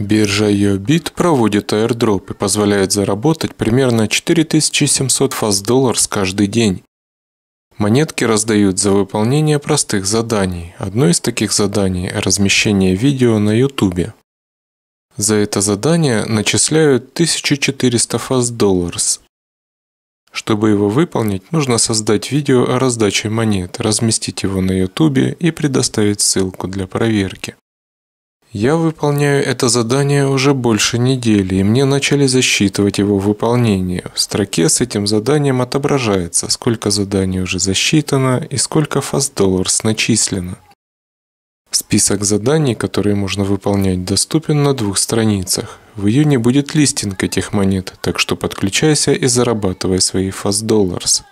Биржа EOBIT проводит аирдроп и позволяет заработать примерно 4700 фаз доллар с каждый день. Монетки раздают за выполнение простых заданий. Одно из таких заданий – размещение видео на YouTube. За это задание начисляют 1400 фаз долларс Чтобы его выполнить, нужно создать видео о раздаче монет, разместить его на YouTube и предоставить ссылку для проверки. Я выполняю это задание уже больше недели, и мне начали засчитывать его выполнение. В строке с этим заданием отображается, сколько заданий уже засчитано и сколько фаст-долларс начислено. Список заданий, которые можно выполнять, доступен на двух страницах. В июне будет листинг этих монет, так что подключайся и зарабатывай свои фаст-долларс.